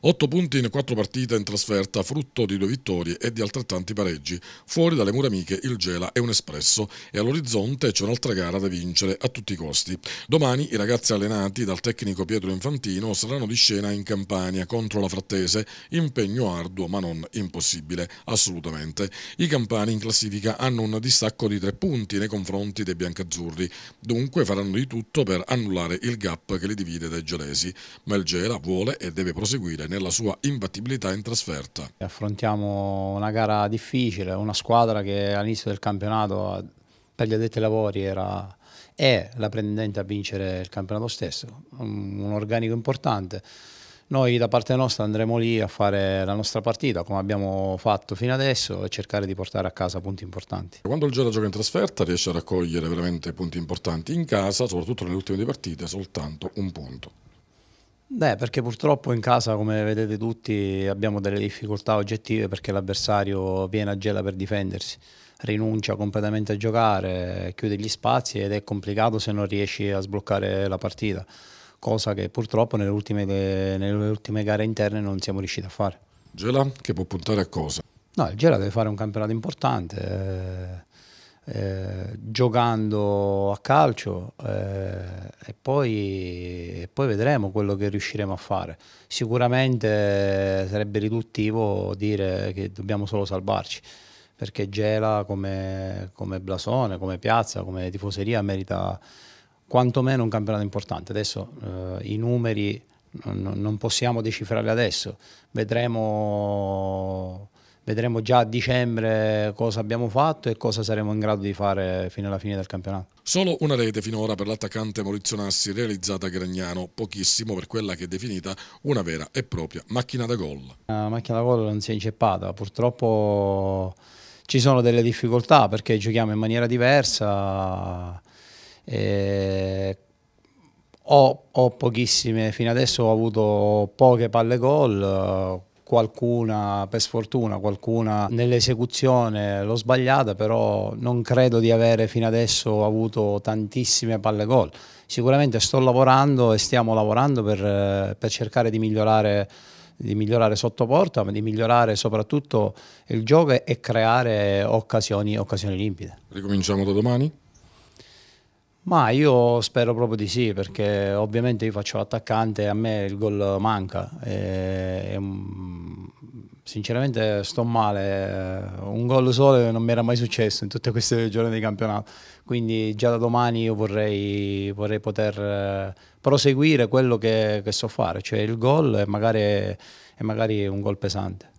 8 punti in 4 partite in trasferta, frutto di due vittorie e di altrettanti pareggi. Fuori dalle mura amiche il Gela è un espresso e all'orizzonte c'è un'altra gara da vincere a tutti i costi. Domani i ragazzi allenati dal tecnico Pietro Infantino saranno di scena in Campania contro la Frattese, impegno arduo ma non impossibile, assolutamente. I campani in classifica hanno un distacco di 3 punti nei confronti dei biancazzurri, dunque faranno di tutto per annullare il gap che li divide dai gelesi, ma il Gela vuole e deve proseguire nella sua imbattibilità in trasferta. Affrontiamo una gara difficile, una squadra che all'inizio del campionato per gli addetti ai lavori era, è la prendente a vincere il campionato stesso, un, un organico importante. Noi da parte nostra andremo lì a fare la nostra partita come abbiamo fatto fino adesso e cercare di portare a casa punti importanti. Quando il Gera gioca in trasferta riesce a raccogliere veramente punti importanti in casa, soprattutto nelle ultime due partite, soltanto un punto. Beh, perché purtroppo in casa, come vedete tutti, abbiamo delle difficoltà oggettive perché l'avversario viene a gela per difendersi, rinuncia completamente a giocare, chiude gli spazi ed è complicato se non riesci a sbloccare la partita, cosa che purtroppo nelle ultime, nelle ultime gare interne non siamo riusciti a fare. Gela che può puntare a cosa? No, il Gela deve fare un campionato importante, eh, eh, giocando a calcio. Eh, e poi, e poi, vedremo quello che riusciremo a fare. Sicuramente sarebbe riduttivo dire che dobbiamo solo salvarci, perché Gela come, come blasone, come piazza, come tifoseria merita quantomeno un campionato importante. Adesso eh, i numeri non, non possiamo decifrarli adesso, vedremo vedremo già a dicembre cosa abbiamo fatto e cosa saremo in grado di fare fino alla fine del campionato. Solo una rete finora per l'attaccante Maurizio Nassi realizzata a Gragnano, pochissimo per quella che è definita una vera e propria macchina da gol. La macchina da gol non si è inceppata, purtroppo ci sono delle difficoltà perché giochiamo in maniera diversa. E... Ho, ho, pochissime, fino adesso ho avuto poche palle gol, qualcuna, per sfortuna, qualcuna nell'esecuzione l'ho sbagliata, però non credo di avere fino adesso avuto tantissime palle gol. Sicuramente sto lavorando e stiamo lavorando per, per cercare di migliorare di migliorare sotto porta, ma di migliorare soprattutto il gioco e creare occasioni, occasioni limpide. Ricominciamo da domani? Ma io spero proprio di sì, perché ovviamente io faccio l'attaccante e a me il gol manca. E, e, mm, sinceramente sto male, un gol solo non mi era mai successo in tutte queste giorni di campionato, quindi già da domani io vorrei, vorrei poter eh, proseguire quello che, che, so fare, cioè il gol e magari, e magari un gol pesante.